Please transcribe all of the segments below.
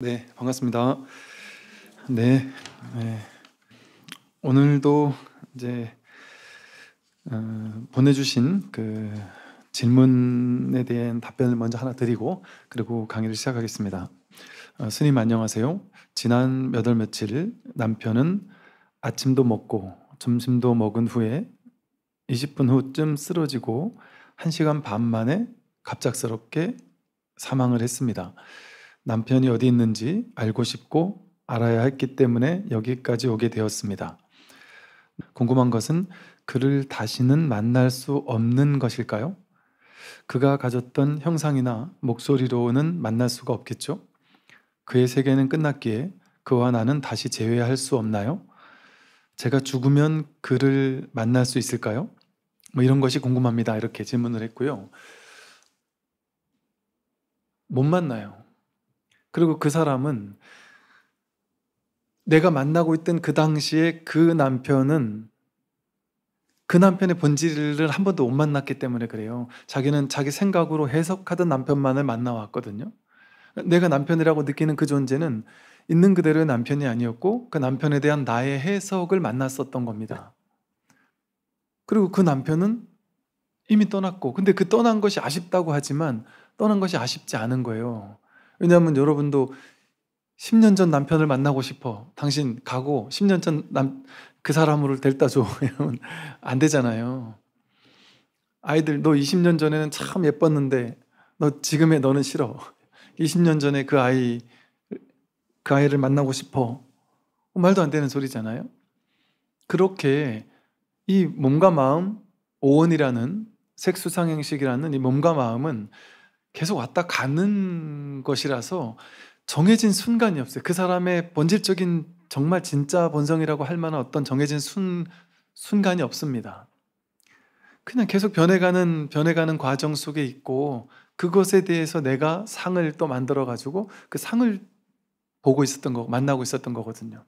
네, 반갑습니다. 네, 네. 오늘도 이제 어, 보내주신 그 질문에 대한 답변을 먼저 하나 드리고 그리고 강의를 시작하겠습니다. 어, 스님 안녕하세요. 지난 몇 월 며칠 남편은 아침도 먹고 점심도 먹은 후에 20분 후쯤 쓰러지고 1시간 반 만에 갑작스럽게 사망을 했습니다. 남편이 어디 있는지 알고 싶고 알아야 했기 때문에 여기까지 오게 되었습니다. 궁금한 것은 그를 다시는 만날 수 없는 것일까요? 그가 가졌던 형상이나 목소리로는 만날 수가 없겠죠? 그의 세계는 끝났기에 그와 나는 다시 재회할 수 없나요? 제가 죽으면 그를 만날 수 있을까요? 뭐 이런 것이 궁금합니다. 이렇게 질문을 했고요. 못 만나요. 그리고 그 사람은 내가 만나고 있던 그 당시에 그 남편은 그 남편의 본질을 한 번도 못 만났기 때문에 그래요. 자기는 자기 생각으로 해석하던 남편만을 만나왔거든요. 내가 남편이라고 느끼는 그 존재는 있는 그대로의 남편이 아니었고 그 남편에 대한 나의 해석을 만났었던 겁니다. 그리고 그 남편은 이미 떠났고 근데 그 떠난 것이 아쉽다고 하지만 떠난 것이 아쉽지 않은 거예요. 왜냐하면 여러분도 10년 전 남편을 만나고 싶어. 당신 가고 10년 전 남 그 사람으로 될다 줘. 면안 되잖아요. 아이들 너 20년 전에는 참 예뻤는데 너 지금의 너는 싫어. 20년 전에 그 아이 그 아이를 만나고 싶어. 뭐 말도 안 되는 소리잖아요. 그렇게 이 몸과 마음 오원이라는 색수상행식이라는 이 몸과 마음은 계속 왔다 가는 것이라서 정해진 순간이 없어요. 그 사람의 본질적인 정말 진짜 본성이라고 할 만한 어떤 정해진 순, 순간이 없습니다. 그냥 계속 변해가는 변해가는 과정 속에 있고 그것에 대해서 내가 상을 또 만들어 가지고 그 상을 보고 있었던 거 만나고 있었던 거거든요.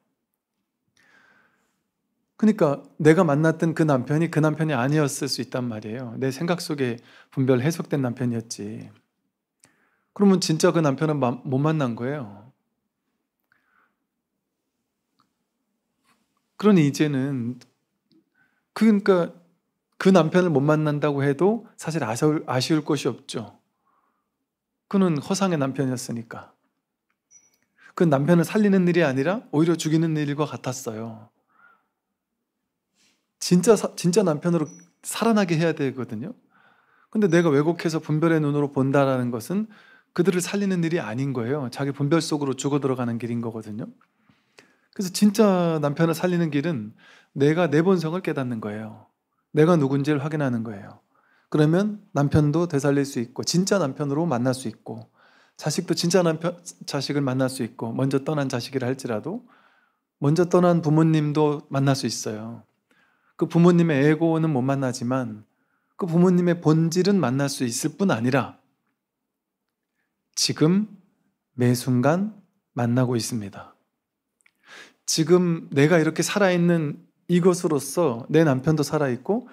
그러니까 내가 만났던 그 남편이 그 남편이 아니었을 수 있단 말이에요. 내 생각 속에 분별 해석된 남편이었지. 그러면 진짜 그 남편은 못 만난 거예요. 그러니 이제는 그, 그러니까 그 남편을 못 만난다고 해도 사실 아쉬울, 아쉬울 것이 없죠. 그는 허상의 남편이었으니까. 그 남편을 살리는 일이 아니라 오히려 죽이는 일과 같았어요. 진짜 진짜 남편으로 살아나게 해야 되거든요. 근데 내가 왜곡해서 분별의 눈으로 본다라는 것은 그들을 살리는 일이 아닌 거예요. 자기 분별 속으로 죽어 들어가는 길인 거거든요. 그래서 진짜 남편을 살리는 길은 내가 내 본성을 깨닫는 거예요. 내가 누군지를 확인하는 거예요. 그러면 남편도 되살릴 수 있고 진짜 남편으로 만날 수 있고 자식도 진짜 남편 자식을 만날 수 있고 먼저 떠난 자식이라 할지라도 먼저 떠난 부모님도 만날 수 있어요. 그 부모님의 에고는 못 만나지만 그 부모님의 본질은 만날 수 있을 뿐 아니라 지금 매 순간 만나고 있습니다. 지금 내가 이렇게 살아있는 이것으로서 내 남편도 살아있고,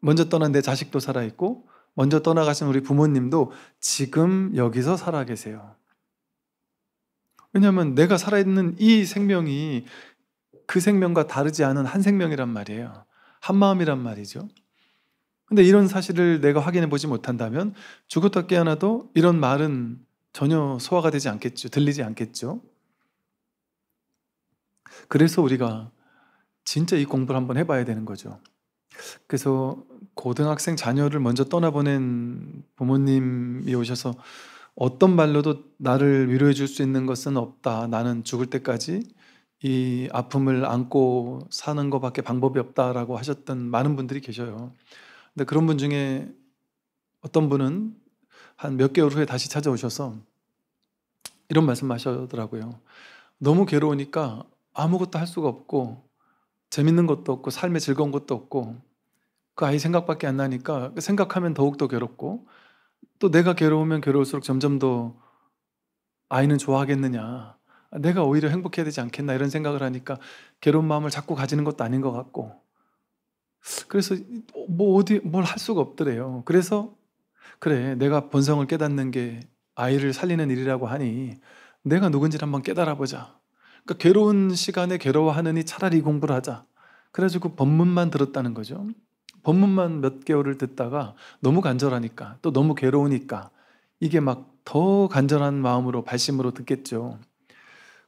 먼저 떠난 내 자식도 살아있고, 먼저 떠나가신 우리 부모님도 지금 여기서 살아 계세요. 왜냐하면 내가 살아있는 이 생명이 그 생명과 다르지 않은 한 생명이란 말이에요. 한 마음이란 말이죠. 근데 이런 사실을 내가 확인해 보지 못한다면 죽었다 깨어나도 이런 말은 전혀 소화가 되지 않겠죠. 들리지 않겠죠. 그래서 우리가 진짜 이 공부를 한번 해봐야 되는 거죠. 그래서 고등학생 자녀를 먼저 떠나보낸 부모님이 오셔서 어떤 말로도 나를 위로해 줄 수 있는 것은 없다. 나는 죽을 때까지 이 아픔을 안고 사는 것밖에 방법이 없다라고 하셨던 많은 분들이 계셔요. 근데 그런 분 중에 어떤 분은 한몇 개월 후에 다시 찾아오셔서 이런 말씀 하시더라고요. 너무 괴로우니까 아무것도 할 수가 없고 재밌는 것도 없고 삶에 즐거운 것도 없고 그 아이 생각밖에 안 나니까 생각하면 더욱더 괴롭고 또 내가 괴로우면 괴로울수록 점점 더 아이는 좋아하겠느냐 내가 오히려 행복해야 되지 않겠나 이런 생각을 하니까 괴로운 마음을 자꾸 가지는 것도 아닌 것 같고 그래서 뭐 어디 뭘 할 수가 없더래요 그래서 그래 내가 본성을 깨닫는 게 아이를 살리는 일이라고 하니 내가 누군지를 한번 깨달아 보자. 그러니까 괴로운 시간에 괴로워하느니 차라리 공부를 하자. 그래가지고 법문만 들었다는 거죠. 법문만 몇 개월을 듣다가 너무 간절하니까 또 너무 괴로우니까 이게 막 더 간절한 마음으로 발심으로 듣겠죠.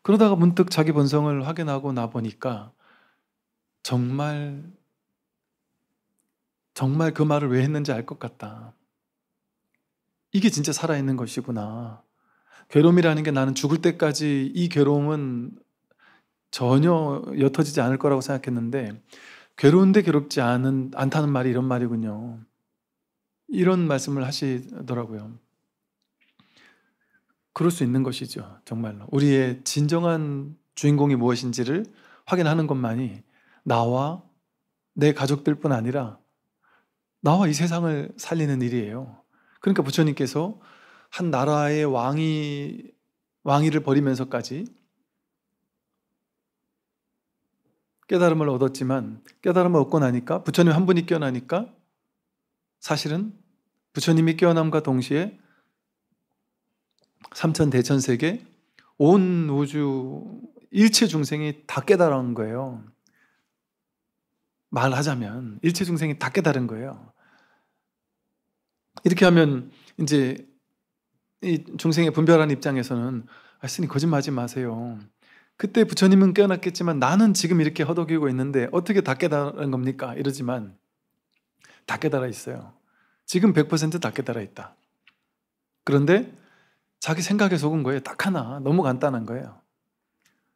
그러다가 문득 자기 본성을 확인하고 나 보니까 정말 정말 그 말을 왜 했는지 알 것 같다. 이게 진짜 살아있는 것이구나. 괴로움이라는 게 나는 죽을 때까지 이 괴로움은 전혀 옅어지지 않을 거라고 생각했는데 괴로운데 괴롭지 않은 않다는 말이 이런 말이군요. 이런 말씀을 하시더라고요. 그럴 수 있는 것이죠. 정말로 우리의 진정한 주인공이 무엇인지를 확인하는 것만이 나와 내 가족들뿐 아니라 나와 이 세상을 살리는 일이에요. 그러니까 부처님께서 한 나라의 왕이 왕위를 버리면서까지 깨달음을 얻었지만 깨달음을 얻고 나니까 부처님 한 분이 깨어나니까 사실은 부처님이 깨어남과 동시에 삼천 대천 세계 온 우주 일체 중생이 다 깨달은 거예요. 말하자면 일체 중생이 다 깨달은 거예요. 이렇게 하면 이제 이 중생의 분별한 입장에서는 아, 스님 거짓말하지 마세요. 그때 부처님은 깨어났겠지만 나는 지금 이렇게 허덕이고 있는데 어떻게 다 깨달은 겁니까? 이러지만 다 깨달아 있어요. 지금 100%다 깨달아 있다. 그런데 자기 생각에 속은 거예요. 딱 하나. 너무 간단한 거예요.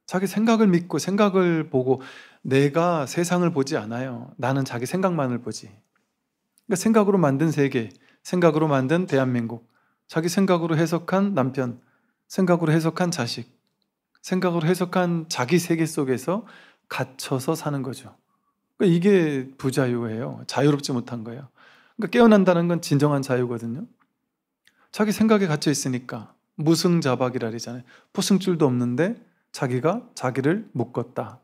자기 생각을 믿고 생각을 보고 내가 세상을 보지 않아요. 나는 자기 생각만을 보지. 그러니까 생각으로 만든 세계, 생각으로 만든 대한민국, 자기 생각으로 해석한 남편, 생각으로 해석한 자식, 생각으로 해석한 자기 세계 속에서 갇혀서 사는 거죠. 그러니까 이게 부자유예요. 자유롭지 못한 거예요. 그러니까 깨어난다는 건 진정한 자유거든요. 자기 생각에 갇혀 있으니까 무승자박이라 그러잖아요. 포승줄도 없는데 자기가 자기를 묶었다.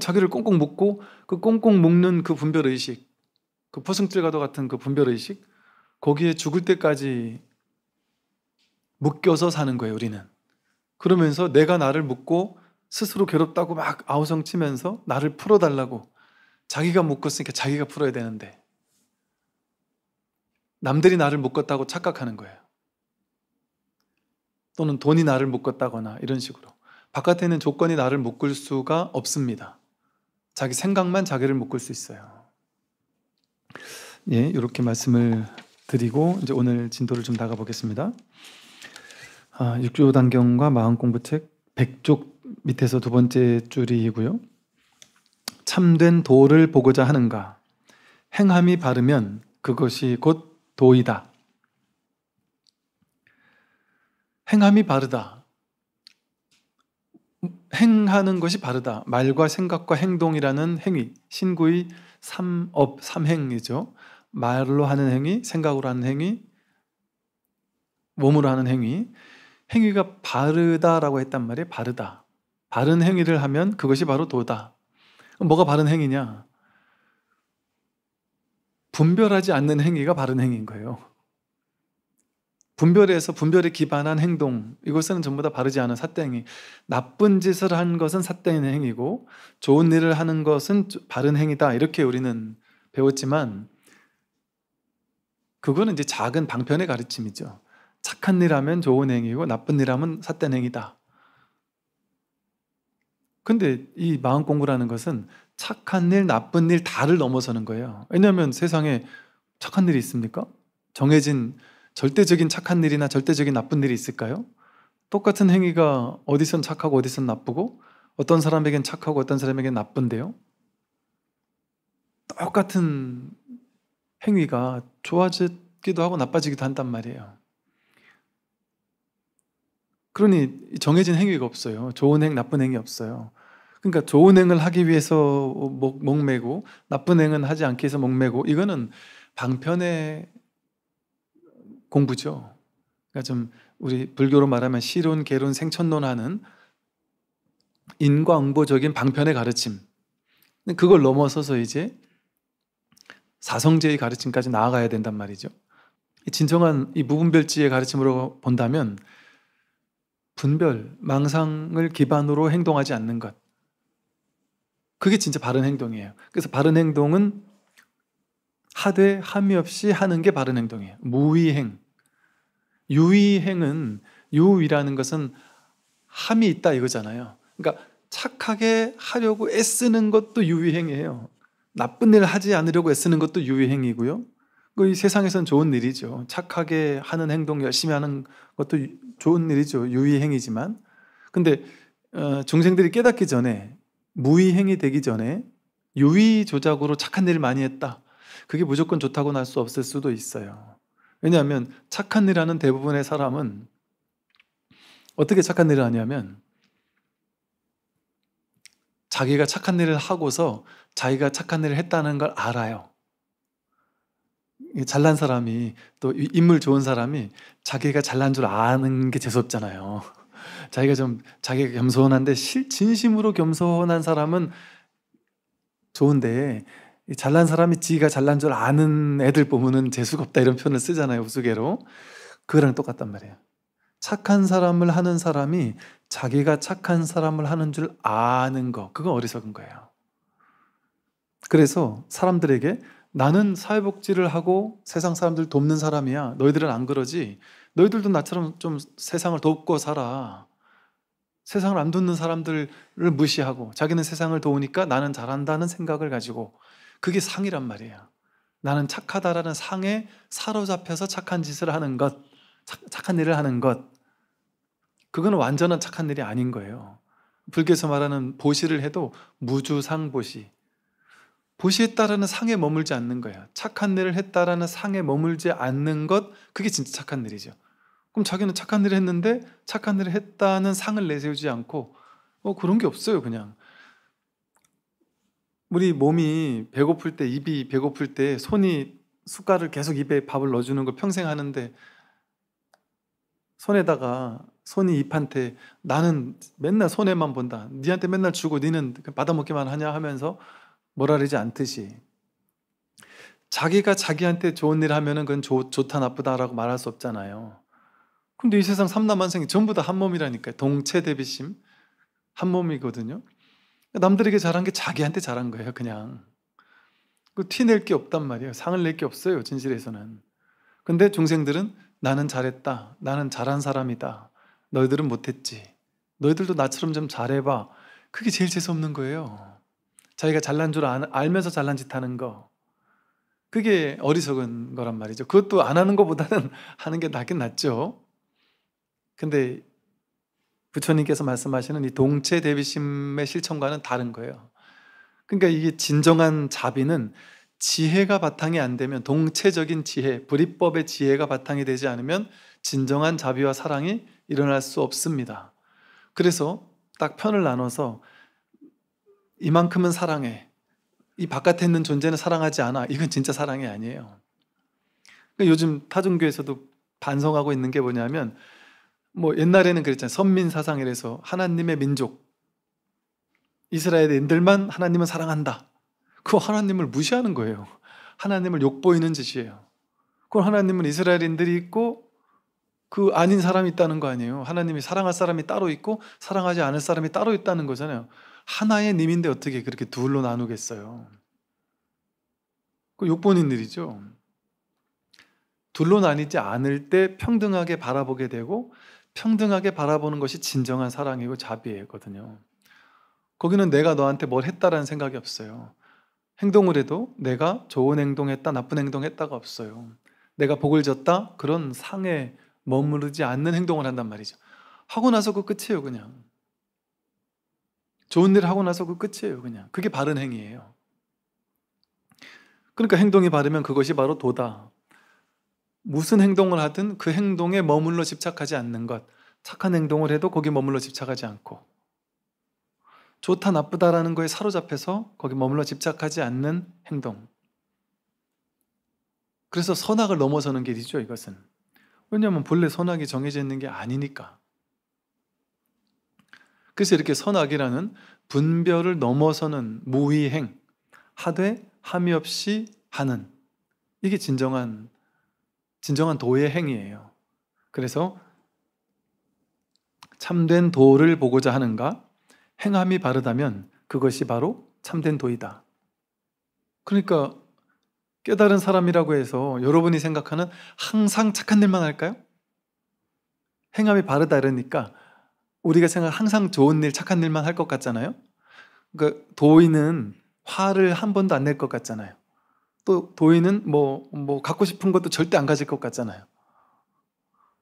자기를 꽁꽁 묶고 그 꽁꽁 묶는 그 분별 의식 그 포승줄과도 같은 그 분별의식, 거기에 죽을 때까지 묶여서 사는 거예요, 우리는. 그러면서 내가 나를 묶고 스스로 괴롭다고 막 아우성 치면서 나를 풀어달라고 자기가 묶었으니까 자기가 풀어야 되는데 남들이 나를 묶었다고 착각하는 거예요. 또는 돈이 나를 묶었다거나 이런 식으로. 바깥에 는 조건이 나를 묶을 수가 없습니다. 자기 생각만 자기를 묶을 수 있어요. 예, 이렇게 말씀을 드리고 이제 오늘 진도를 좀 나가 보겠습니다. 아, 육조 단경과 마음 공부책 100쪽 밑에서 두 번째 줄이고요. 참된 도를 보고자 하는가? 행함이 바르면 그것이 곧 도이다. 행함이 바르다. 행하는 것이 바르다. 말과 생각과 행동이라는 행위, 신구의 삼업 삼행이죠. 말로 하는 행위, 생각으로 하는 행위, 몸으로 하는 행위. 행위가 바르다라고 했단 말이에요. 바르다. 바른 행위를 하면 그것이 바로 도다. 뭐가 바른 행위냐? 분별하지 않는 행위가 바른 행위인 거예요. 분별해서 분별에 기반한 행동 이것은 전부 다 바르지 않은 사땡이 나쁜 짓을 한 것은 사땡인 행위고 좋은 일을 하는 것은 바른 행위다 이렇게 우리는 배웠지만 그거는 이제 작은 방편의 가르침이죠. 착한 일 하면 좋은 행위고 나쁜 일 하면 사땡 행위다. 근데 이 마음 공부라는 것은 착한 일, 나쁜 일 다를 넘어서는 거예요. 왜냐하면 세상에 착한 일이 있습니까? 정해진 절대적인 착한 일이나 절대적인 나쁜 일이 있을까요? 똑같은 행위가 어디선 착하고 어디선 나쁘고 어떤 사람에겐 착하고 어떤 사람에겐 나쁜데요? 똑같은 행위가 좋아지기도 하고 나빠지기도 한단 말이에요. 그러니 정해진 행위가 없어요. 좋은 행, 나쁜 행이 없어요. 그러니까 좋은 행을 하기 위해서 목, 목매고 나쁜 행은 하지 않기 위해서 목매고 이거는 방편의 공부죠. 그러니까 좀 우리 불교로 말하면 시론, 개론, 생천론하는 인과응보적인 방편의 가르침. 그걸 넘어서서 이제 사성제의 가르침까지 나아가야 된단 말이죠. 진정한 이 무분별지의 가르침으로 본다면 분별, 망상을 기반으로 행동하지 않는 것. 그게 진짜 바른 행동이에요. 그래서 바른 행동은 하되 함이 없이 하는 게 바른 행동이에요. 무위행. 유의행은 유의라는 것은 함이 있다 이거잖아요. 그러니까 착하게 하려고 애쓰는 것도 유의행이에요. 나쁜 일 하지 않으려고 애쓰는 것도 유의행이고요. 이 세상에선 좋은 일이죠. 착하게 하는 행동, 열심히 하는 것도 좋은 일이죠. 유의행이지만. 근데 어, 중생들이 깨닫기 전에 무의행이 되기 전에 유의 조작으로 착한 일을 많이 했다. 그게 무조건 좋다고는 할 수 없을 수도 있어요. 왜냐하면 착한 일 하는 대부분의 사람은 어떻게 착한 일을 하냐면 자기가 착한 일을 하고서 자기가 착한 일을 했다는 걸 알아요. 잘난 사람이 또 인물 좋은 사람이 자기가 잘난 줄 아는 게 재수없잖아요. 자기가 좀 자기가 겸손한데 실 진심으로 겸손한 사람은 좋은데 잘난 사람이 지가 잘난 줄 아는 애들 보면은 재수가 없다 이런 표현을 쓰잖아요. 우스개로. 그거랑 똑같단 말이에요. 착한 사람을 하는 사람이 자기가 착한 사람을 하는 줄 아는 거. 그건 어리석은 거예요. 그래서 사람들에게 나는 사회복지를 하고 세상 사람들 돕는 사람이야. 너희들은 안 그러지. 너희들도 나처럼 좀 세상을 돕고 살아. 세상을 안 돕는 사람들을 무시하고 자기는 세상을 도우니까 나는 잘한다는 생각을 가지고 그게 상이란 말이에요. 나는 착하다라는 상에 사로잡혀서 착한 짓을 하는 것, 착, 한 일을 하는 것. 그건 완전한 착한 일이 아닌 거예요. 불교에서 말하는 보시를 해도 무주상보시. 보시에따르는 상에 머물지 않는 거예요. 착한 일을 했다라는 상에 머물지 않는 것, 그게 진짜 착한 일이죠. 그럼 자기는 착한 일을 했는데 착한 일을 했다는 상을 내세우지 않고 어, 그런 게 없어요, 그냥. 우리 몸이 배고플 때 입이 배고플 때 손이 숟가락을 계속 입에 밥을 넣어주는 걸 평생 하는데 손에다가 손이 입한테 나는 맨날 손에만 본다. 니한테 맨날 주고 니는 받아먹기만 하냐 하면서 뭐라 그러지 않듯이 자기가 자기한테 좋은 일 하면은 그건 좋, 좋다 나쁘다라고 말할 수 없잖아요. 근데 이 세상 삼남만생이 전부 다 한 몸이라니까요. 동체 대비심 한 몸이거든요. 그러니까 남들에게 잘한 게 자기한테 잘한 거예요, 그냥. 그 티낼 게 없단 말이에요. 상을 낼 게 없어요, 진실에서는. 근데 중생들은 나는 잘했다. 나는 잘한 사람이다. 너희들은 못했지. 너희들도 나처럼 좀 잘해봐. 그게 제일 재수없는 거예요. 자기가 잘난 줄 알면서 잘난 짓 하는 거. 그게 어리석은 거란 말이죠. 그것도 안 하는 것보다는 하는 게 낫긴 낫죠. 근데 부처님께서 말씀하시는 이 동체 대비심의 실천과는 다른 거예요. 그러니까 이게 진정한 자비는 지혜가 바탕이 안 되면 동체적인 지혜, 불이법의 지혜가 바탕이 되지 않으면 진정한 자비와 사랑이 일어날 수 없습니다. 그래서 딱 편을 나눠서 이만큼은 사랑해. 이 바깥에 있는 존재는 사랑하지 않아. 이건 진짜 사랑이 아니에요. 그러니까 요즘 타종교에서도 반성하고 있는 게 뭐냐면 뭐 옛날에는 그랬잖아요. 선민 사상이라서 하나님의 민족 이스라엘인들만 하나님은 사랑한다. 그 하나님을 무시하는 거예요. 하나님을 욕보이는 짓이에요. 그럼 하나님은 이스라엘인들이 있고 그 아닌 사람이 있다는 거 아니에요. 하나님이 사랑할 사람이 따로 있고 사랑하지 않을 사람이 따로 있다는 거잖아요. 하나의 님인데 어떻게 그렇게 둘로 나누겠어요. 그욕보인 일이죠. 둘로 나뉘지 않을 때 평등하게 바라보게 되고 평등하게 바라보는 것이 진정한 사랑이고 자비거든요. 거기는 내가 너한테 뭘 했다라는 생각이 없어요. 행동을 해도 내가 좋은 행동했다, 나쁜 행동했다가 없어요. 내가 복을 졌다 그런 상에 머무르지 않는 행동을 한단 말이죠. 하고 나서 그 끝이에요, 그냥. 좋은 일을 하고 나서 그 끝이에요, 그냥. 그게 바른 행위예요. 그러니까 행동이 바르면 그것이 바로 도다. 무슨 행동을 하든 그 행동에 머물러 집착하지 않는 것. 착한 행동을 해도 거기 머물러 집착하지 않고 좋다 나쁘다라는 거에 사로잡혀서 거기 머물러 집착하지 않는 행동. 그래서 선악을 넘어서는 길이죠, 이것은. 왜냐하면 본래 선악이 정해져 있는 게 아니니까. 그래서 이렇게 선악이라는 분별을 넘어서는 무위행 하되 함이 없이 하는 이게 진정한 진정한 도의 행위예요. 그래서 참된 도를 보고자 하는가? 행함이 바르다면 그것이 바로 참된 도이다. 그러니까 깨달은 사람이라고 해서 여러분이 생각하는 항상 착한 일만 할까요? 행함이 바르다 이러니까 우리가 생각 항상 좋은 일, 착한 일만 할 것 같잖아요. 그러니까 도인은 화를 한 번도 안 낼 것 같잖아요. 또 뭐 도인은 뭐, 뭐 갖고 싶은 것도 절대 안 가질 것 같잖아요.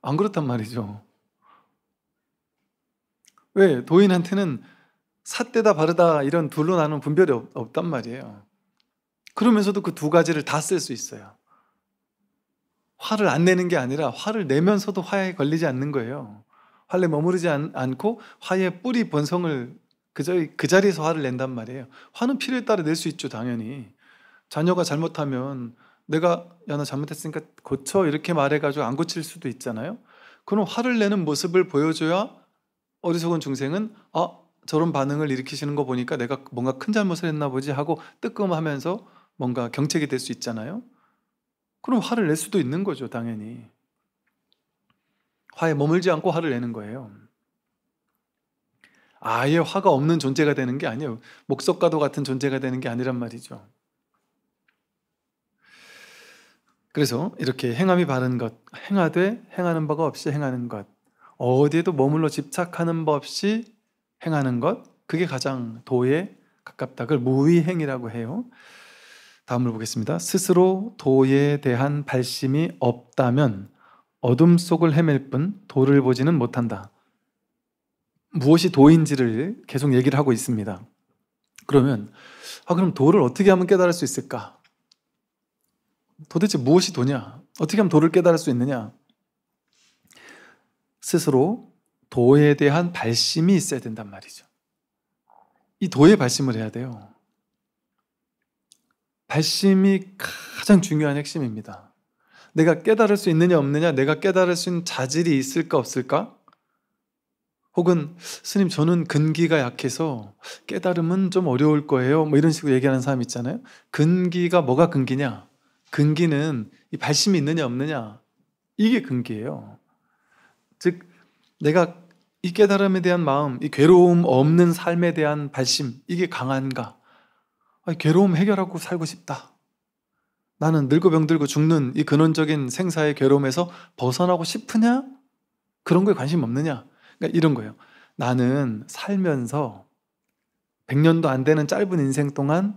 안 그렇단 말이죠. 왜? 도인한테는 삿대다 바르다 이런 둘로 나눈 분별이 없, 없단 말이에요. 그러면서도 그 두 가지를 다 쓸 수 있어요. 화를 안 내는 게 아니라 화를 내면서도 화에 걸리지 않는 거예요. 화에 머무르지 않, 고 화의 뿌리 번성을 그, 자리, 그 자리에서 화를 낸단 말이에요. 화는 필요에 따라 낼 수 있죠, 당연히. 자녀가 잘못하면 내가 야나 잘못했으니까 고쳐 이렇게 말해가지고 안 고칠 수도 있잖아요. 그럼 화를 내는 모습을 보여줘야 어리석은 중생은 아 저런 반응을 일으키시는 거 보니까 내가 뭔가 큰 잘못을 했나 보지 하고 뜨끔하면서 뭔가 경책이 될 수 있잖아요. 그럼 화를 낼 수도 있는 거죠, 당연히. 화에 머물지 않고 화를 내는 거예요. 아예 화가 없는 존재가 되는 게 아니에요. 목석과도 같은 존재가 되는 게 아니란 말이죠. 그래서 이렇게 행함이 바른 것, 행하되 행하는 바가 없이 행하는 것, 어디에도 머물러 집착하는 바 없이 행하는 것, 그게 가장 도에 가깝다. 그걸 무위행이라고 해요. 다음을 보겠습니다. 스스로 도에 대한 발심이 없다면 어둠 속을 헤맬 뿐 도를 보지는 못한다. 무엇이 도인지를 계속 얘기를 하고 있습니다. 그러면 아 그럼 도를 어떻게 하면 깨달을 수 있을까? 도대체 무엇이 도냐? 어떻게 하면 도를 깨달을 수 있느냐? 스스로 도에 대한 발심이 있어야 된단 말이죠. 이 도에 발심을 해야 돼요. 발심이 가장 중요한 핵심입니다. 내가 깨달을 수 있느냐 없느냐, 내가 깨달을 수 있는 자질이 있을까 없을까? 혹은 스님 저는 근기가 약해서 깨달음은 좀 어려울 거예요. 뭐 이런 식으로 얘기하는 사람 있잖아요. 근기가 뭐가 근기냐? 근기는 이 발심이 있느냐 없느냐 이게 근기예요. 즉 내가 이 깨달음에 대한 마음, 이 괴로움 없는 삶에 대한 발심 이게 강한가? 아니, 괴로움 해결하고 살고 싶다. 나는 늙고 병들고 죽는 이 근원적인 생사의 괴로움에서 벗어나고 싶으냐? 그런 거에 관심 없느냐? 그러니까 이런 거예요. 나는 살면서 100년도 안 되는 짧은 인생 동안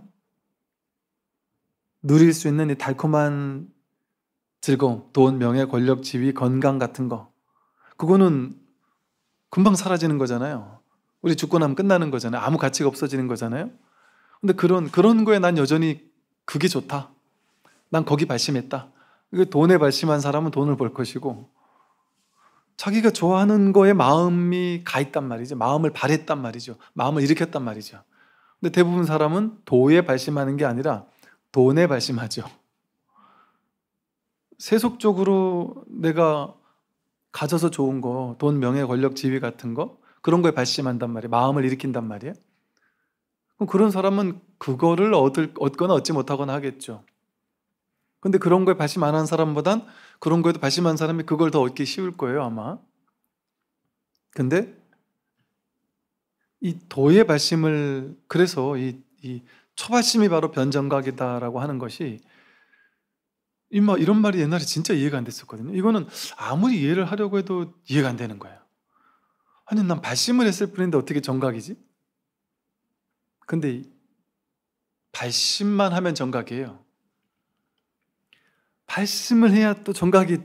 누릴 수 있는 이 달콤한 즐거움, 돈, 명예, 권력, 지위, 건강 같은 거. 그거는 금방 사라지는 거잖아요. 우리 죽고 나면 끝나는 거잖아요. 아무 가치가 없어지는 거잖아요. 근데 그런, 그런 거에 난 여전히 그게 좋다. 난 거기 발심했다. 그 돈에 발심한 사람은 돈을 벌 것이고, 자기가 좋아하는 거에 마음이 가 있단 말이죠. 마음을 바랬단 말이죠. 마음을 일으켰단 말이죠. 근데 대부분 사람은 도에 발심하는 게 아니라 돈에 발심하죠. 세속적으로 내가 가져서 좋은 거, 돈, 명예, 권력, 지위 같은 거, 그런 거에 발심한단 말이에요. 마음을 일으킨단 말이에요. 그럼 그런 사람은 그거를 얻을, 얻거나 얻지 못하거나 하겠죠. 근데 그런 거에 발심 안 한 사람보단 그런 거에도 발심한 사람이 그걸 더 얻기 쉬울 거예요, 아마. 근데 이 도의 발심을, 그래서 이, 이 초발심이 바로 변정각이다라고 하는 것이 이마 이런 말이 옛날에 진짜 이해가 안 됐었거든요. 이거는 아무리 이해를 하려고 해도 이해가 안 되는 거예요. 아니 난 발심을 했을 뿐인데 어떻게 정각이지? 근데 발심만 하면 정각이에요. 발심을 해야 또 정각이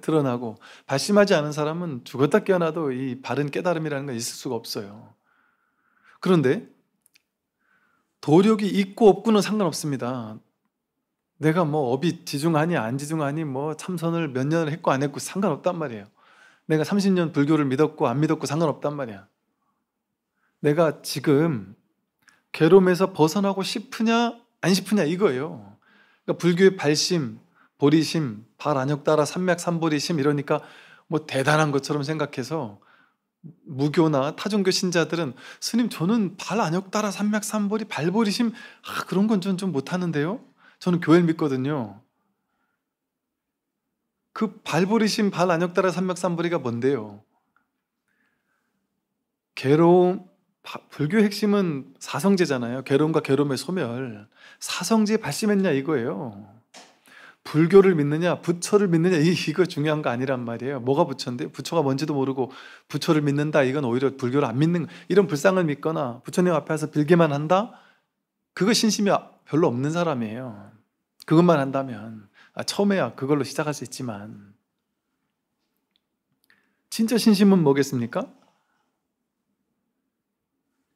드러나고 발심하지 않은 사람은 죽었다 깨어나도 이 바른 깨달음이라는 건 있을 수가 없어요. 그런데 도력이 있고 없고는 상관없습니다. 내가 뭐 업이 지중하니 안 지중하니 뭐 참선을 몇 년을 했고 안 했고 상관없단 말이에요. 내가 30년 불교를 믿었고 안 믿었고 상관없단 말이야. 내가 지금 괴로움에서 벗어나고 싶으냐 안 싶으냐 이거예요. 그러니까 불교의 발심, 보리심, 발안역 따라 삼맥 삼보리심 이러니까 뭐 대단한 것처럼 생각해서 무교나 타종교 신자들은 스님 저는 발안역따라 삼맥삼보리 발보리심 아, 그런 건 전 좀 못하는데요. 저는 교회를 믿거든요. 그 발보리심 발안역따라 삼맥삼보리가 뭔데요? 괴로움 불교 핵심은 사성제잖아요. 괴로움과 괴로움의 소멸. 사성제 발심했냐 이거예요. 불교를 믿느냐, 부처를 믿느냐, 이거 중요한 거 아니란 말이에요. 뭐가 부처인데? 부처가 뭔지도 모르고 부처를 믿는다. 이건 오히려 불교를 안 믿는, 이런 불상을 믿거나 부처님 앞에서 빌기만 한다? 그거 신심이 별로 없는 사람이에요. 그것만 한다면. 아, 처음에야 그걸로 시작할 수 있지만. 진짜 신심은 뭐겠습니까?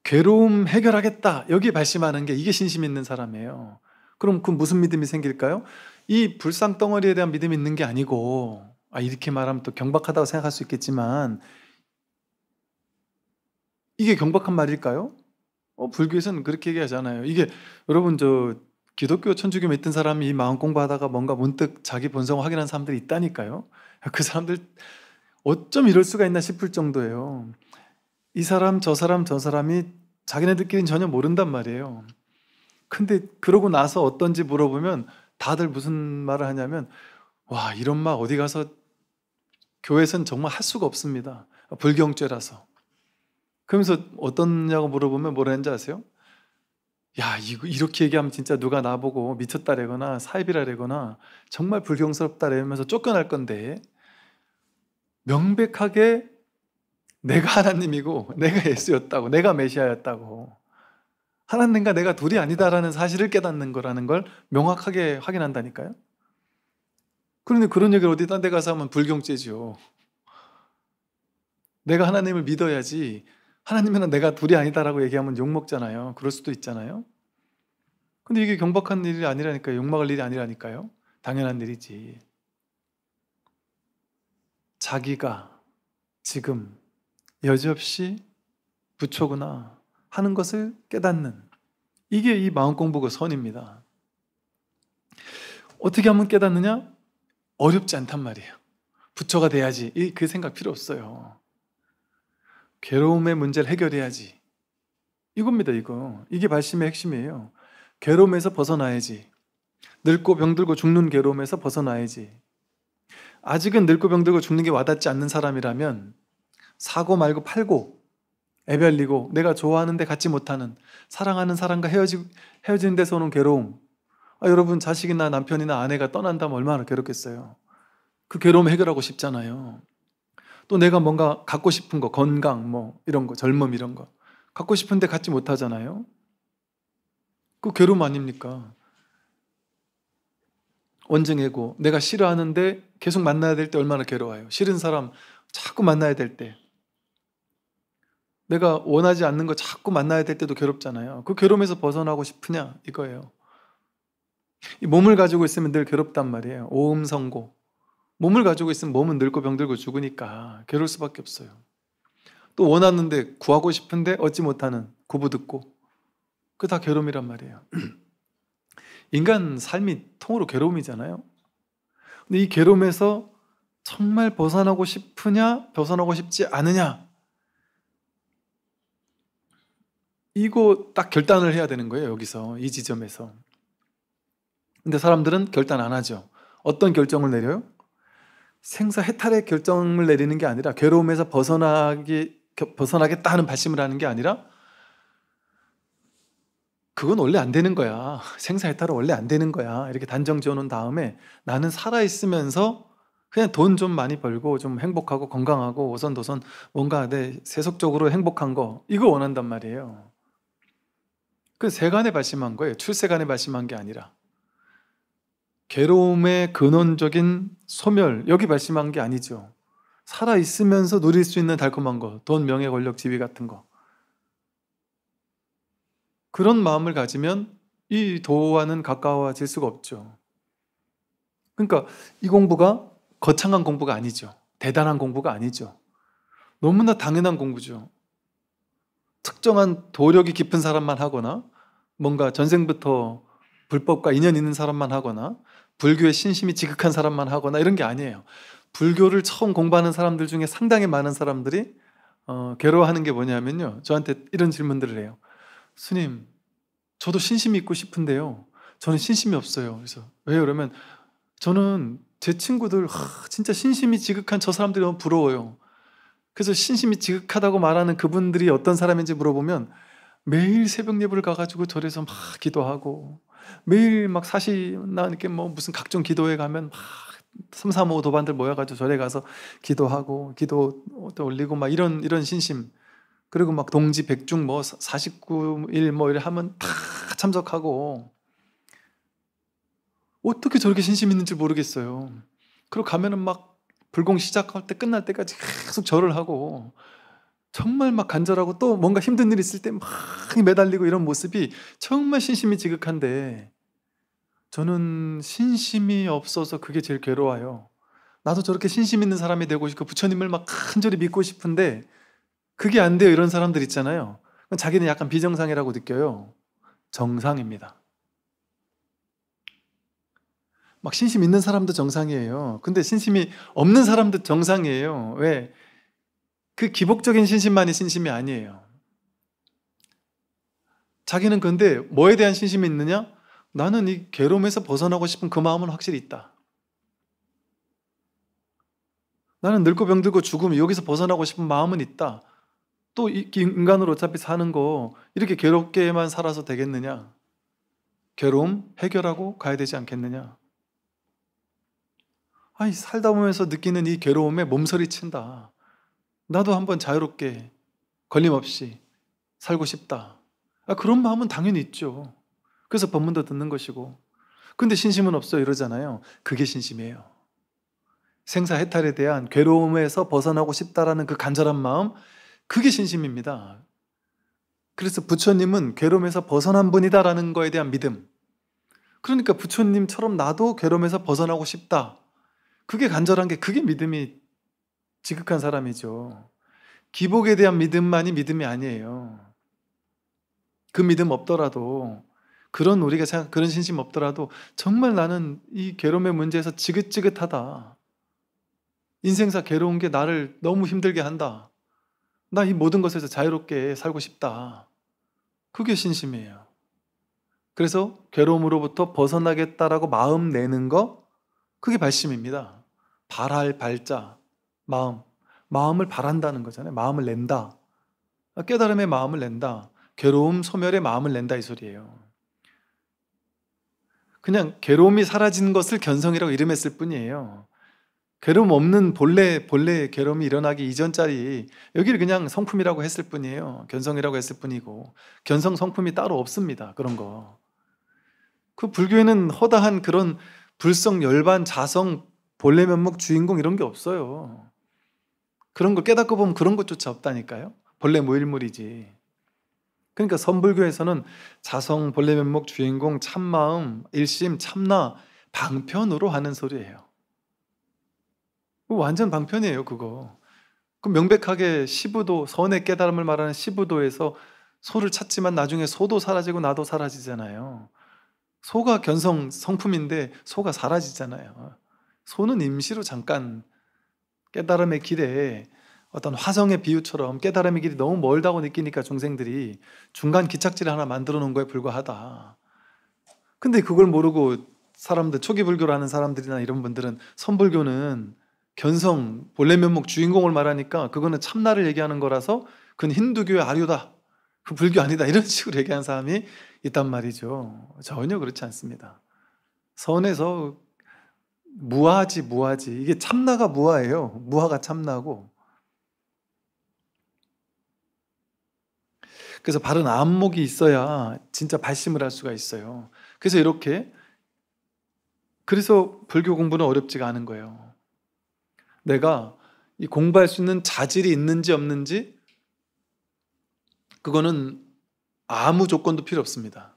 괴로움 해결하겠다. 여기 발심하는 게 이게 신심 있는 사람이에요. 그럼 그 무슨 믿음이 생길까요? 이 불상 덩어리에 대한 믿음이 있는 게 아니고 아 이렇게 말하면 또 경박하다고 생각할 수 있겠지만 이게 경박한 말일까요? 어, 불교에서는 그렇게 얘기하잖아요. 이게 여러분 저 기독교 천주교 믿던 사람이 마음 공부하다가 뭔가 문득 자기 본성을 확인한 사람들이 있다니까요. 그 사람들 어쩜 이럴 수가 있나 싶을 정도예요. 이 사람 저 사람 저 사람이 자기네들끼리는 전혀 모른단 말이에요. 근데 그러고 나서 어떤지 물어보면 다들 무슨 말을 하냐면 와 이런 막 어디 가서 교회에서 정말 할 수가 없습니다. 불경죄라서. 그러면서 어떤냐고 물어보면 뭐라 는지 아세요? 야 이거 이렇게 얘기하면 진짜 누가 나보고 미쳤다래거나 사입이라래거나 정말 불경스럽다래면서 쫓겨날 건데 명백하게 내가 하나님이고 내가 예수였다고 내가 메시아였다고 하나님과 내가 둘이 아니다라는 사실을 깨닫는 거라는 걸 명확하게 확인한다니까요. 그런데 그런 얘기를 어디 딴 데 가서 하면 불경죄지요. 내가 하나님을 믿어야지 하나님은 내가 둘이 아니다라고 얘기하면 욕먹잖아요. 그럴 수도 있잖아요. 근데 이게 경박한 일이 아니라니까요. 욕먹을 일이 아니라니까요. 당연한 일이지. 자기가 지금 여지없이 부처구나 하는 것을 깨닫는 이게 이 마음 공부고 선입니다. 어떻게 하면 깨닫느냐? 어렵지 않단 말이에요. 부처가 돼야지. 그 생각 필요 없어요. 괴로움의 문제를 해결해야지. 이겁니다, 이거. 이게 발심의 핵심이에요. 괴로움에서 벗어나야지. 늙고 병들고 죽는 괴로움에서 벗어나야지. 아직은 늙고 병들고 죽는 게 와닿지 않는 사람이라면 사고 말고 팔고 애별리고 내가 좋아하는데 갖지 못하는 사랑하는 사람과 헤어지, 헤어지는 데서 오는 괴로움 아, 여러분 자식이나 남편이나 아내가 떠난다면 얼마나 괴롭겠어요 그 괴로움 해결하고 싶잖아요 또 내가 뭔가 갖고 싶은 거 건강 뭐 이런 거 젊음 이런 거 갖고 싶은데 갖지 못하잖아요 그 괴로움 아닙니까 원증해고 내가 싫어하는데 계속 만나야 될 때 얼마나 괴로워요 싫은 사람 자꾸 만나야 될때 내가 원하지 않는 거 자꾸 만나야 될 때도 괴롭잖아요. 그 괴로움에서 벗어나고 싶으냐 이거예요. 이 몸을 가지고 있으면 늘 괴롭단 말이에요. 오음성고. 몸을 가지고 있으면 몸은 늙고 병들고 죽으니까 괴로울 수밖에 없어요. 또 원하는데 구하고 싶은데 얻지 못하는 구부듣고 그 다 괴로움이란 말이에요. 인간 삶이 통으로 괴로움이잖아요. 근데 이 괴로움에서 정말 벗어나고 싶으냐, 벗어나고 싶지 않으냐 이거 딱 결단을 해야 되는 거예요. 여기서 이 지점에서. 근데 사람들은 결단 안 하죠. 어떤 결정을 내려요? 생사 해탈의 결정을 내리는 게 아니라 괴로움에서 벗어나기 벗어나겠다 하는 발심을 하는 게 아니라 그건 원래 안 되는 거야. 생사 해탈은 원래 안 되는 거야. 이렇게 단정 지어 놓은 다음에 나는 살아 있으면서 그냥 돈 좀 많이 벌고 좀 행복하고 건강하고 오선도선 뭔가 내 세속적으로 행복한 거 이거 원한단 말이에요. 그 세간에 발심한 거예요. 출세간에 발심한 게 아니라. 괴로움의 근원적인 소멸, 여기 발심한 게 아니죠. 살아있으면서 누릴 수 있는 달콤한 거, 돈, 명예, 권력, 지위 같은 거. 그런 마음을 가지면 이 도와는 가까워질 수가 없죠. 그러니까 이 공부가 거창한 공부가 아니죠. 대단한 공부가 아니죠. 너무나 당연한 공부죠. 특정한 도력이 깊은 사람만 하거나 뭔가 전생부터 불법과 인연 있는 사람만 하거나 불교에 신심이 지극한 사람만 하거나 이런 게 아니에요. 불교를 처음 공부하는 사람들 중에 상당히 많은 사람들이 어, 괴로워하는 게 뭐냐면요. 저한테 이런 질문들을 해요. 스님, 저도 신심이 있고 싶은데요. 저는 신심이 없어요. 그래서 왜요? 그러면 저는 제 친구들 하, 진짜 신심이 지극한 저 사람들이 너무 부러워요. 그래서 신심이 지극하다고 말하는 그분들이 어떤 사람인지 물어보면 매일 새벽 예불 가가지고 절에서 막 기도하고 매일 막 사실 나 이렇게 뭐 무슨 각종 기도회 가면 막 삼삼오 도반들 모여가지고 절에 가서 기도하고 기도 올리고 막 이런 이런 신심 그리고 막 동지 백중 뭐 49일 뭐 이래 하면 다 참석하고 어떻게 저렇게 신심 있는지 모르겠어요. 그리고 가면은 막 불공 시작할 때 끝날 때까지 계속 절을 하고 정말 막 간절하고 또 뭔가 힘든 일 있을 때 막 매달리고 이런 모습이 정말 신심이 지극한데 저는 신심이 없어서 그게 제일 괴로워요. 나도 저렇게 신심 있는 사람이 되고 싶고 부처님을 막 간절히 믿고 싶은데 그게 안 돼요. 이런 사람들 있잖아요. 자기는 약간 비정상이라고 느껴요. 정상입니다. 막 신심 있는 사람도 정상이에요. 근데 신심이 없는 사람도 정상이에요. 왜? 그 기복적인 신심만이 신심이 아니에요. 자기는 근데 뭐에 대한 신심이 있느냐? 나는 이 괴로움에서 벗어나고 싶은 그 마음은 확실히 있다. 나는 늙고 병들고 죽음 여기서 벗어나고 싶은 마음은 있다. 또 인간으로 어차피 사는 거 이렇게 괴롭게만 살아서 되겠느냐? 괴로움 해결하고 가야 되지 않겠느냐? 아이 살다 보면서 느끼는 이 괴로움에 몸서리친다. 나도 한번 자유롭게 걸림없이 살고 싶다. 아, 그런 마음은 당연히 있죠. 그래서 법문도 듣는 것이고. 근데 신심은 없어 이러잖아요. 그게 신심이에요. 생사 해탈에 대한 괴로움에서 벗어나고 싶다라는 그 간절한 마음, 그게 신심입니다. 그래서 부처님은 괴로움에서 벗어난 분이다라는 거에 대한 믿음. 그러니까 부처님처럼 나도 괴로움에서 벗어나고 싶다. 그게 간절한 게 그게 믿음이 지극한 사람이죠. 기복에 대한 믿음만이 믿음이 아니에요. 그 믿음 없더라도 그런 우리가 생각, 그런 신심 없더라도 정말 나는 이 괴로움의 문제에서 지긋지긋하다. 인생사 괴로운 게 나를 너무 힘들게 한다. 나 이 모든 것에서 자유롭게 살고 싶다. 그게 신심이에요. 그래서 괴로움으로부터 벗어나겠다라고 마음 내는 거 그게 발심입니다. 발할 발자 마음 마음을 바란다는 거잖아요. 마음을 낸다. 깨달음의 마음을 낸다. 괴로움 소멸의 마음을 낸다 이 소리예요. 그냥 괴로움이 사라진 것을 견성이라고 이름했을 뿐이에요. 괴로움 없는 본래 본래 괴로움이 일어나기 이전짜리 여기를 그냥 성품이라고 했을 뿐이에요. 견성이라고 했을 뿐이고 견성 성품이 따로 없습니다. 그런 거. 그 불교에는 허다한 그런 불성, 열반, 자성, 본래 면목, 주인공 이런 게 없어요. 그런 걸 깨닫고 보면 그런 것조차 없다니까요. 본래 무일물이지. 그러니까 선불교에서는 자성, 본래 면목, 주인공, 참마음, 일심, 참나, 방편으로 하는 소리예요. 완전 방편이에요, 그거. 그 명백하게 시부도, 선의 깨달음을 말하는 시부도에서 소를 찾지만 나중에 소도 사라지고 나도 사라지잖아요. 소가 견성 성품인데 소가 사라지잖아요. 소는 임시로 잠깐 깨달음의 길에 어떤 화성의 비유처럼 깨달음의 길이 너무 멀다고 느끼니까 중생들이 중간 기착지를 하나 만들어 놓은 거에 불과하다. 근데 그걸 모르고 사람들 초기 불교라는 사람들이나 이런 분들은 선불교는 견성 본래 면목 주인공을 말하니까 그거는 참나를 얘기하는 거라서 그건 힌두교의 아류다. 그 불교 아니다. 이런 식으로 얘기한 사람이 있단 말이죠. 전혀 그렇지 않습니다. 선에서 무화지 무화지 이게 참나가 무화예요. 무화가 참나고 그래서 바른 안목이 있어야 진짜 발심을 할 수가 있어요. 그래서 이렇게 그래서 불교 공부는 어렵지가 않은 거예요. 내가 이 공부할 수 있는 자질이 있는지 없는지 그거는 아무 조건도 필요 없습니다.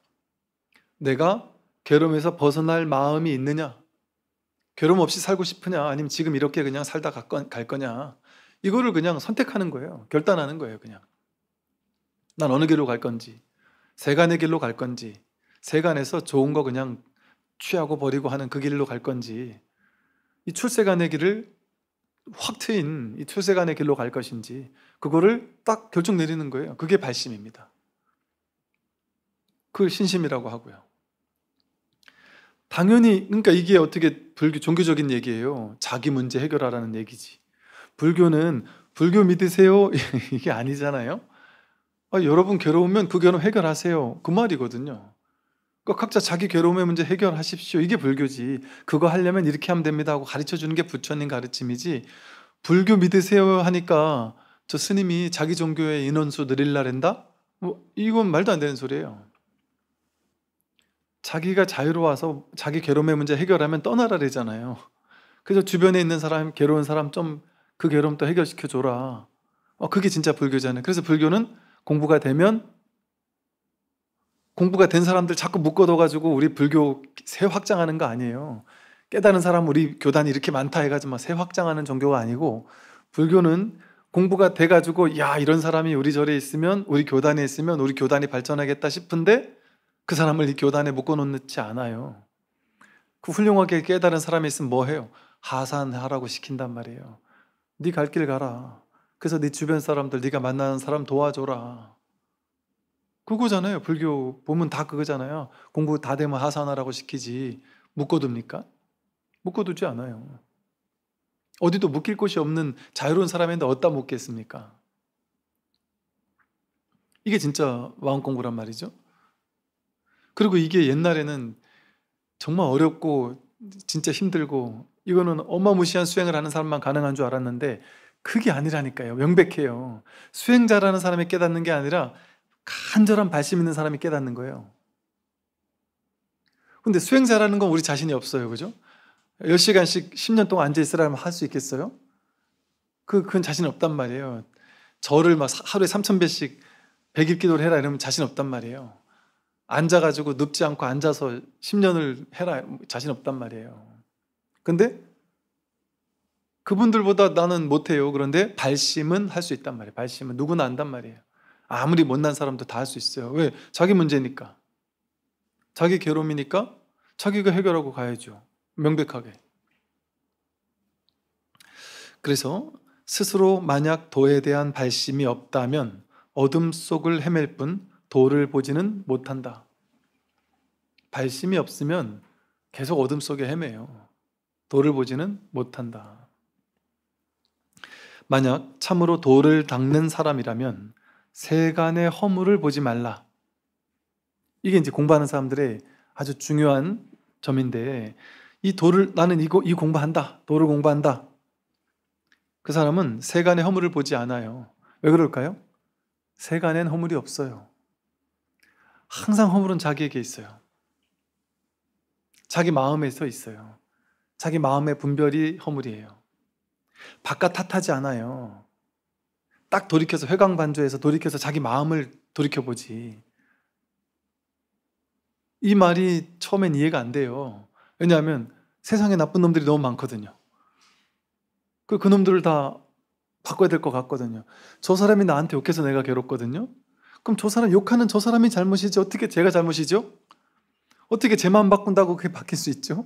내가 괴로움에서 벗어날 마음이 있느냐? 괴로움 없이 살고 싶으냐? 아니면 지금 이렇게 그냥 살다 갈 거냐? 이거를 그냥 선택하는 거예요. 결단하는 거예요, 그냥. 난 어느 길로 갈 건지, 세간의 길로 갈 건지, 세간에서 좋은 거 그냥 취하고 버리고 하는 그 길로 갈 건지, 이 출세간의 길을 확 트인 이 출세간의 길로 갈 것인지, 그거를 딱 결정 내리는 거예요. 그게 발심입니다. 그걸 신심이라고 하고요. 당연히 그러니까 이게 어떻게 불교 종교적인 얘기예요. 자기 문제 해결하라는 얘기지. 불교는 불교 믿으세요 이게 아니잖아요. 아, 여러분 괴로우면 그 괴로움 해결하세요. 그 말이거든요. 그러니까 각자 자기 괴로움의 문제 해결하십시오. 이게 불교지. 그거 하려면 이렇게 하면 됩니다 하고 가르쳐 주는 게 부처님 가르침이지. 불교 믿으세요 하니까 저 스님이 자기 종교의 인원수 늘릴라랜다? 뭐 이건 말도 안 되는 소리예요. 자기가 자유로워서 자기 괴로움의 문제 해결하면 떠나라래잖아요. 그래서 주변에 있는 사람, 괴로운 사람 좀 그 괴로움 또 해결시켜 줘라. 어, 그게 진짜 불교잖아요. 그래서 불교는 공부가 되면 공부가 된 사람들 자꾸 묶어둬가지고 우리 불교 새 확장하는 거 아니에요. 깨달은 사람 우리 교단이 이렇게 많다 해가지고 막 새 확장하는 종교가 아니고 불교는 공부가 돼가지고 야 이런 사람이 우리 절에 있으면 우리 교단에 있으면 우리 교단이 발전하겠다 싶은데 그 사람을 이 교단에 묶어놓지 않아요. 그 훌륭하게 깨달은 사람이 있으면 뭐 해요? 하산하라고 시킨단 말이에요. 네 갈 길 가라. 그래서 네 주변 사람들, 네가 만나는 사람 도와줘라. 그거잖아요. 불교 보면 다 그거잖아요. 공부 다 되면 하산하라고 시키지. 묶어둡니까? 묶어두지 않아요. 어디도 묶일 곳이 없는 자유로운 사람인데 어디다 묶겠습니까? 이게 진짜 마음 공부란 말이죠. 그리고 이게 옛날에는 정말 어렵고 진짜 힘들고 이거는 어마무시한 수행을 하는 사람만 가능한 줄 알았는데 그게 아니라니까요. 명백해요. 수행자라는 사람이 깨닫는 게 아니라 간절한 발심 있는 사람이 깨닫는 거예요. 근데 수행자라는 건 우리 자신이 없어요. 그죠? 10시간씩 10년 동안 앉아있으라면 할 수 있겠어요? 그, 그건 자신 없단 말이에요. 저를 막 하루에 3,000배씩 100일 기도를 해라 이러면 자신 없단 말이에요. 앉아가지고 눕지 않고 앉아서 10년을 해라 자신 없단 말이에요. 근데 그분들보다 나는 못해요. 그런데 발심은 할 수 있단 말이에요. 발심은 누구나 안단 말이에요. 아무리 못난 사람도 다 할 수 있어요. 왜? 자기 문제니까. 자기 괴로움이니까 자기가 해결하고 가야죠. 명백하게. 그래서 스스로 만약 도에 대한 발심이 없다면 어둠 속을 헤맬 뿐 도를 보지는 못한다. 발심이 없으면 계속 어둠 속에 헤매요. 도를 보지는 못한다. 만약 참으로 도를 닦는 사람이라면 세간의 허물을 보지 말라. 이게 이제 공부하는 사람들의 아주 중요한 점인데 이 도를 나는 이거 이 공부한다. 도를 공부한다. 그 사람은 세간의 허물을 보지 않아요. 왜 그럴까요? 세간엔 허물이 없어요. 항상 허물은 자기에게 있어요. 자기 마음에서 있어요. 자기 마음의 분별이 허물이에요. 바깥 탓하지 않아요. 딱 돌이켜서 회광반조에서 돌이켜서 자기 마음을 돌이켜보지. 이 말이 처음엔 이해가 안 돼요. 왜냐하면 세상에 나쁜 놈들이 너무 많거든요. 그, 그 놈들을 다 바꿔야 될 것 같거든요. 저 사람이 나한테 욕해서 내가 괴롭거든요. 그럼 저 사람 욕하는 저 사람이 잘못이지 어떻게 제가 잘못이죠? 어떻게 제 마음 바꾼다고 그게 바뀔 수 있죠?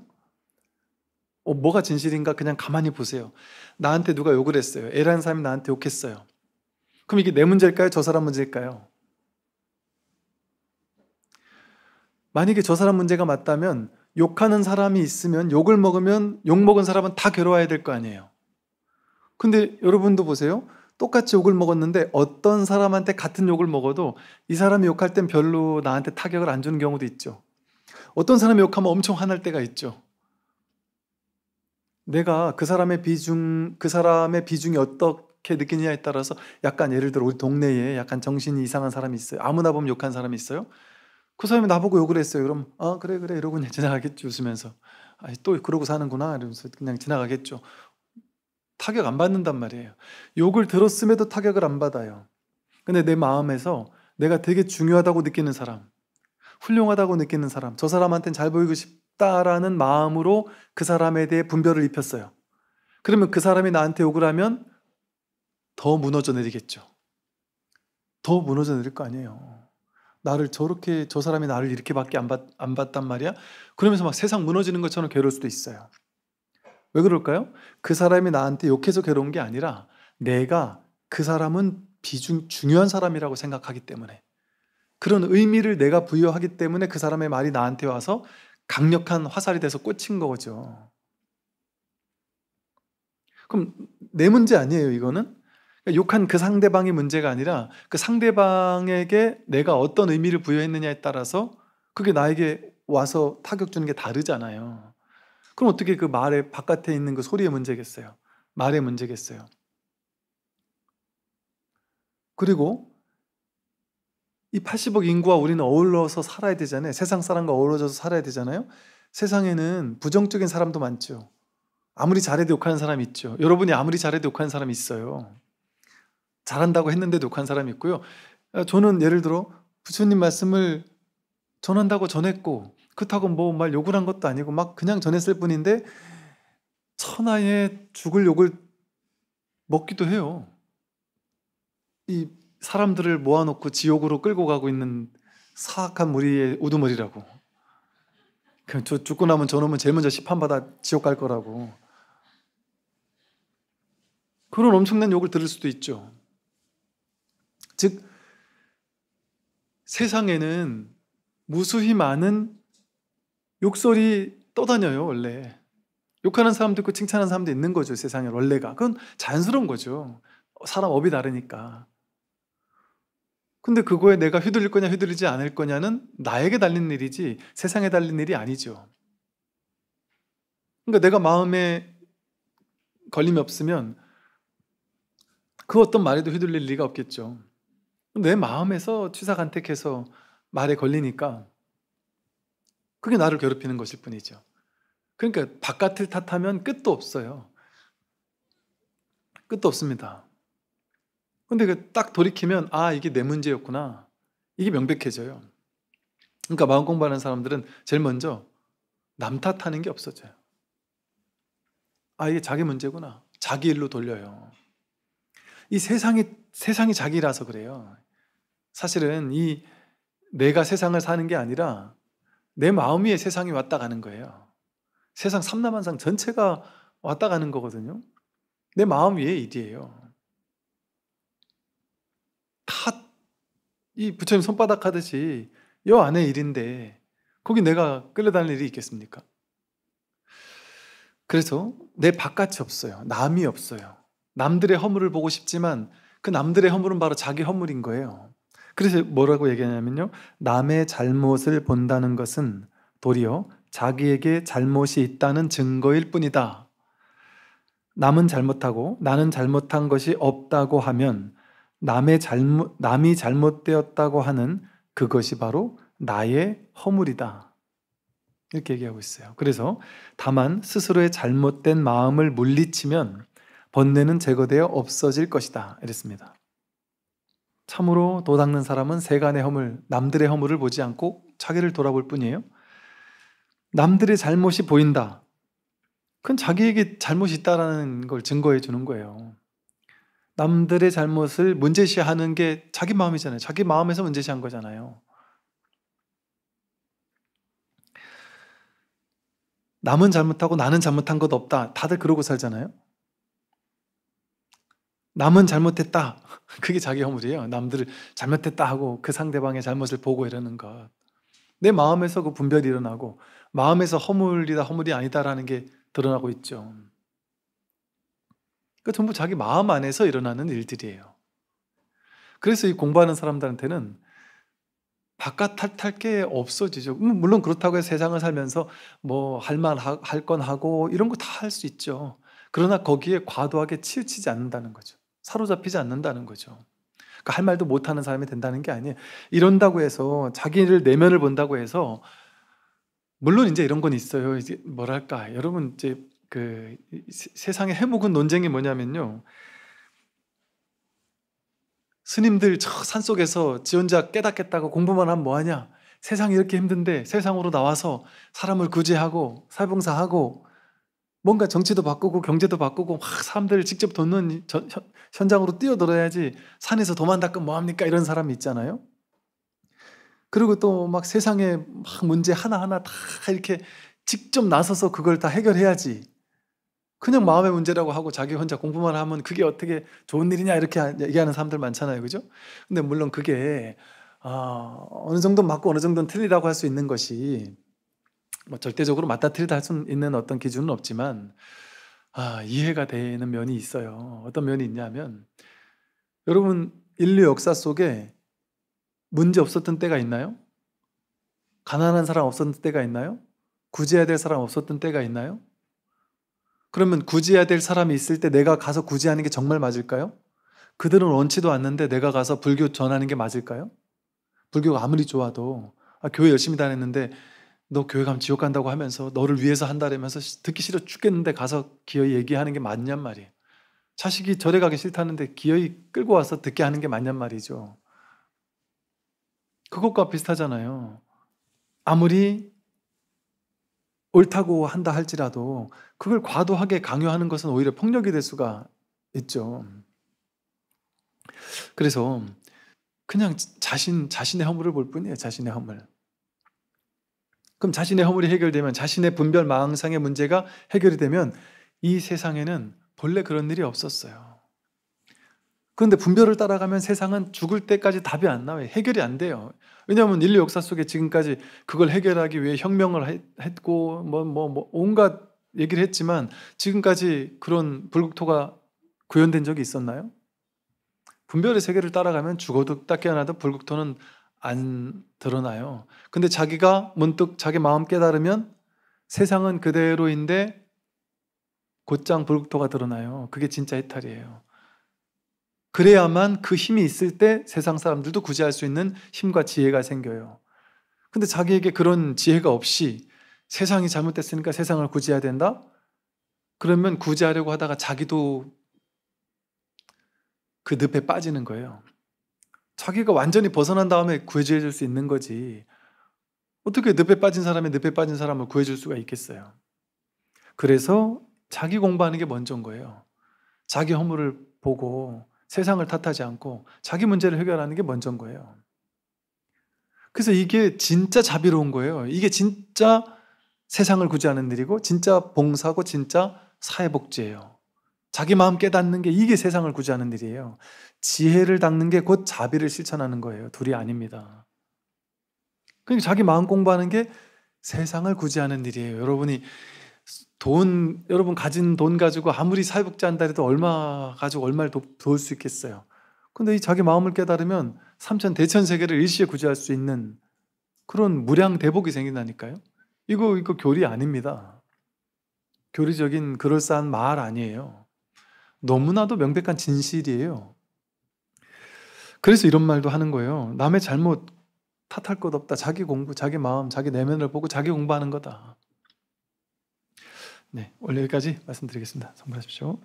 어, 뭐가 진실인가 그냥 가만히 보세요. 나한테 누가 욕을 했어요. 애라는 사람이 나한테 욕했어요. 그럼 이게 내 문제일까요? 저 사람 문제일까요? 만약에 저 사람 문제가 맞다면 욕하는 사람이 있으면 욕을 먹으면 욕 먹은 사람은 다 괴로워야 될 거 아니에요. 근데 여러분도 보세요. 똑같이 욕을 먹었는데 어떤 사람한테 같은 욕을 먹어도 이 사람이 욕할 땐 별로 나한테 타격을 안 주는 경우도 있죠. 어떤 사람이 욕하면 엄청 화날 때가 있죠. 내가 그 사람의 비중, 그 사람의 비중이 어떻게 느끼느냐에 따라서 약간 예를 들어 우리 동네에 약간 정신이 이상한 사람이 있어요. 아무나 보면 욕한 사람이 있어요. 그 사람이 나보고 욕을 했어요. 그럼 아 그래 그래 이러고 그냥 지나가겠죠 웃으면서 아또 그러고 사는구나 이러면서 그냥 지나가겠죠. 타격 안 받는단 말이에요. 욕을 들었음에도 타격을 안 받아요. 근데 내 마음에서 내가 되게 중요하다고 느끼는 사람, 훌륭하다고 느끼는 사람, 저 사람한테는 잘 보이고 싶다라는 마음으로 그 사람에 대해 분별을 입혔어요. 그러면 그 사람이 나한테 욕을 하면 더 무너져 내리겠죠. 더 무너져 내릴 거 아니에요. 나를 저렇게, 저 사람이 나를 이렇게밖에 안, 받, 안 봤단 말이야? 그러면서 막 세상 무너지는 것처럼 괴로울 수도 있어요. 왜 그럴까요? 그 사람이 나한테 욕해서 괴로운 게 아니라 내가 그 사람은 비중 중요한 사람이라고 생각하기 때문에 그런 의미를 내가 부여하기 때문에 그 사람의 말이 나한테 와서 강력한 화살이 돼서 꽂힌 거죠. 그럼 내 문제 아니에요, 이거는? 그러니까 욕한 그 상대방의 문제가 아니라 그 상대방에게 내가 어떤 의미를 부여했느냐에 따라서 그게 나에게 와서 타격 주는 게 다르잖아요. 그럼 어떻게 그 말의 바깥에 있는 그 소리의 문제겠어요? 말의 문제겠어요? 그리고 이 80억 인구와 우리는 어울러서 살아야 되잖아요. 세상 사람과 어우러져서 살아야 되잖아요. 세상에는 부정적인 사람도 많죠. 아무리 잘해도 욕하는 사람 있죠. 여러분이 아무리 잘해도 욕하는 사람 이 있어요. 잘한다고 했는데 욕하는 사람 이 있고요. 저는 예를 들어 부처님 말씀을 전한다고 전했고 그렇다고 뭐말 욕을 한 것도 아니고 막 그냥 전했을 뿐인데 천하의 죽을 욕을 먹기도 해요. 이 사람들을 모아놓고 지옥으로 끌고 가고 있는 사악한 무리의 우두머리라고. 저 죽고 나면 저놈은 제일 먼저 시판받아 지옥 갈 거라고. 그런 엄청난 욕을 들을 수도 있죠. 즉, 세상에는 무수히 많은 욕설이 떠다녀요, 원래. 욕하는 사람도 있고 칭찬하는 사람도 있는 거죠, 세상에 원래가. 그건 자연스러운 거죠. 사람 업이 다르니까. 근데 그거에 내가 휘둘릴 거냐 휘둘리지 않을 거냐는 나에게 달린 일이지 세상에 달린 일이 아니죠. 그러니까 내가 마음에 걸림이 없으면 그 어떤 말에도 휘둘릴 리가 없겠죠. 내 마음에서 취사간택해서 말에 걸리니까 그게 나를 괴롭히는 것일 뿐이죠. 그러니까 바깥을 탓하면 끝도 없어요. 끝도 없습니다. 근데 그 딱 돌이키면 아 이게 내 문제였구나 이게 명백해져요. 그러니까 마음 공부하는 사람들은 제일 먼저 남 탓하는 게 없어져요. 아 이게 자기 문제구나 자기 일로 돌려요. 이 세상이 세상이 자기라서 그래요. 사실은 이 내가 세상을 사는 게 아니라 내 마음 위에 세상이 왔다 가는 거예요. 세상 삼남한상 전체가 왔다 가는 거거든요. 내 마음 위에 일이에요. 다 이 부처님 손바닥 하듯이 여 안에 일인데 거기 내가 끌려다닐 일이 있겠습니까? 그래서 내 바깥이 없어요. 남이 없어요. 남들의 허물을 보고 싶지만 그 남들의 허물은 바로 자기 허물인 거예요. 그래서 뭐라고 얘기하냐면요. 남의 잘못을 본다는 것은 도리어 자기에게 잘못이 있다는 증거일 뿐이다. 남은 잘못하고 나는 잘못한 것이 없다고 하면 남의 잘못, 남이 잘못되었다고 하는 그것이 바로 나의 허물이다. 이렇게 얘기하고 있어요. 그래서 다만 스스로의 잘못된 마음을 물리치면 번뇌는 제거되어 없어질 것이다. 이랬습니다. 참으로 도닦는 사람은 세간의 허물, 남들의 허물을 보지 않고 자기를 돌아볼 뿐이에요. 남들의 잘못이 보인다. 그건 자기에게 잘못이 있다라는 걸 증거해 주는 거예요. 남들의 잘못을 문제시하는 게 자기 마음이잖아요. 자기 마음에서 문제시한 거잖아요. 남은 잘못하고 나는 잘못한 것 없다. 다들 그러고 살잖아요. 남은 잘못했다. 그게 자기 허물이에요. 남들을 잘못했다 하고 그 상대방의 잘못을 보고 이러는 것. 내 마음에서 그 분별이 일어나고 마음에서 허물이다 허물이 아니다라는 게 드러나고 있죠. 그 전부 자기 마음 안에서 일어나는 일들이에요. 그래서 이 공부하는 사람들한테는 바깥 탓할 게 없어지죠. 음, 물론 그렇다고 해서 세상을 살면서 뭐 할 말 할 건 하고 이런 거 다 할 수 있죠. 그러나 거기에 과도하게 치우치지 않는다는 거죠. 사로잡히지 않는다는 거죠. 그러니까 할 말도 못하는 사람이 된다는 게 아니에요. 이런다고 해서 자기를 내면을 본다고 해서 물론 이제 이런 건 있어요. 이제 뭐랄까 여러분 이제 그 세상의 해묵은 논쟁이 뭐냐면요. 스님들 저 산속에서 지원자 깨닫겠다고 공부만 하면 뭐하냐? 세상 이렇게 힘든데 세상으로 나와서 사람을 구제하고 사봉사하고 뭔가 정치도 바꾸고 경제도 바꾸고 막 사람들을 직접 돕는 전, 현장으로 뛰어들어야지 산에서 도망닦으면 뭐합니까? 이런 사람이 있잖아요. 그리고 또 막 세상에 막 문제 하나하나 다 이렇게 직접 나서서 그걸 다 해결해야지. 그냥 마음의 문제라고 하고 자기 혼자 공부만 하면 그게 어떻게 좋은 일이냐 이렇게 얘기하는 사람들 많잖아요. 그죠? 근데 물론 그게 어, 어느 정도 맞고 어느 정도는 틀리다고 할 수 있는 것이 뭐 절대적으로 맞다 틀리다 할 수 있는 어떤 기준은 없지만 아, 이해가 되는 면이 있어요. 어떤 면이 있냐면 여러분 인류 역사 속에 문제 없었던 때가 있나요? 가난한 사람 없었던 때가 있나요? 구제해야 될 사람 없었던 때가 있나요? 그러면 구제해야 될 사람이 있을 때 내가 가서 구제하는 게 정말 맞을까요? 그들은 원치도 않는데 내가 가서 불교 전하는 게 맞을까요? 불교가 아무리 좋아도 아, 교회 열심히 다녔는데 너 교회 가면 지옥 간다고 하면서 너를 위해서 한다라면서 듣기 싫어 죽겠는데 가서 기어이 얘기하는 게 맞냔 말이에요. 자식이 절에 가기 싫다는데 기어이 끌고 와서 듣게 하는 게 맞냔 말이죠. 그것과 비슷하잖아요. 아무리 옳다고 한다 할지라도 그걸 과도하게 강요하는 것은 오히려 폭력이 될 수가 있죠. 그래서 그냥 자신 자신의 허물을 볼 뿐이에요. 자신의 허물. 그럼 자신의 허물이 해결되면 자신의 분별 망상의 문제가 해결이 되면 이 세상에는 본래 그런 일이 없었어요. 그런데 분별을 따라가면 세상은 죽을 때까지 답이 안 나와요. 해결이 안 돼요. 왜냐하면 인류 역사 속에 지금까지 그걸 해결하기 위해 혁명을 했고 뭐뭐 뭐, 뭐 온갖 얘기를 했지만 지금까지 그런 불국토가 구현된 적이 있었나요? 분별의 세계를 따라가면 죽어도 딱 깨어나도 불국토는 안 드러나요. 근데 자기가 문득 자기 마음 깨달으면 세상은 그대로인데 곧장 불국토가 드러나요. 그게 진짜 해탈이에요. 그래야만 그 힘이 있을 때 세상 사람들도 구제할 수 있는 힘과 지혜가 생겨요. 근데 자기에게 그런 지혜가 없이 세상이 잘못됐으니까 세상을 구제해야 된다? 그러면 구제하려고 하다가 자기도 그 늪에 빠지는 거예요. 자기가 완전히 벗어난 다음에 구해줄 수 있는 거지. 어떻게 늪에 빠진 사람이 늪에 빠진 사람을 구해줄 수가 있겠어요? 그래서 자기 공부하는 게 먼저인 거예요. 자기 허물을 보고 세상을 탓하지 않고 자기 문제를 해결하는 게 먼저인 거예요. 그래서 이게 진짜 자비로운 거예요. 이게 진짜 세상을 구제하는 일이고, 진짜 봉사고, 진짜 사회복지예요. 자기 마음 깨닫는 게 이게 세상을 구제하는 일이에요. 지혜를 닦는 게 곧 자비를 실천하는 거예요. 둘이 아닙니다. 그러니까 자기 마음 공부하는 게 세상을 구제하는 일이에요. 여러분이 돈, 여러분 가진 돈 가지고 아무리 사회복지 한다 해도 얼마 가지고 얼마를 도, 울수 있겠어요. 근데 이 자기 마음을 깨달으면 삼천 대천 세계를 일시에 구제할 수 있는 그런 무량 대복이 생긴다니까요. 이거 이거 교리 아닙니다. 교리적인 그럴싸한 말 아니에요. 너무나도 명백한 진실이에요. 그래서 이런 말도 하는 거예요. 남의 잘못 탓할 것 없다. 자기 공부, 자기 마음, 자기 내면을 보고 자기 공부하는 거다. 네, 오늘 여기까지 말씀드리겠습니다. 성공하십시오.